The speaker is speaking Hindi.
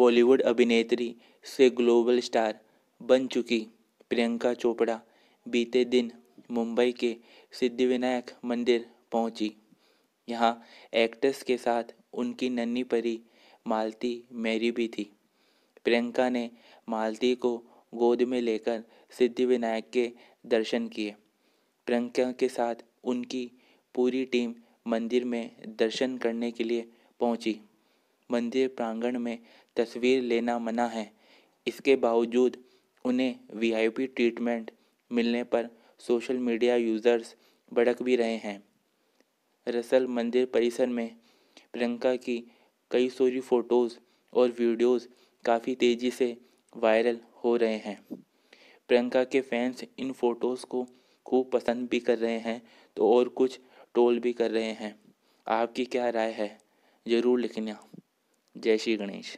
बॉलीवुड अभिनेत्री से ग्लोबल स्टार बन चुकी प्रियंका चोपड़ा बीते दिन मुंबई के सिद्धिविनायक मंदिर पहुंची यहाँ एक्ट्रेस के साथ उनकी नन्ही परी मालती मैरी भी थी प्रियंका ने मालती को गोद में लेकर सिद्धिविनायक के दर्शन किए प्रियंका के साथ उनकी पूरी टीम मंदिर में दर्शन करने के लिए पहुंची मंदिर प्रांगण में तस्वीर लेना मना है इसके बावजूद उन्हें वीआईपी ट्रीटमेंट मिलने पर सोशल मीडिया यूज़र्स भड़क भी रहे हैं रसल मंदिर परिसर में प्रियंका की कई सोरी फ़ोटोज़ और वीडियोस काफ़ी तेज़ी से वायरल हो रहे हैं प्रियंका के फैंस इन फ़ोटोज़ को खूब पसंद भी कर रहे हैं तो और कुछ टोल भी कर रहे हैं आपकी क्या राय है ज़रूर लिखना જય શ્રી ગણેશ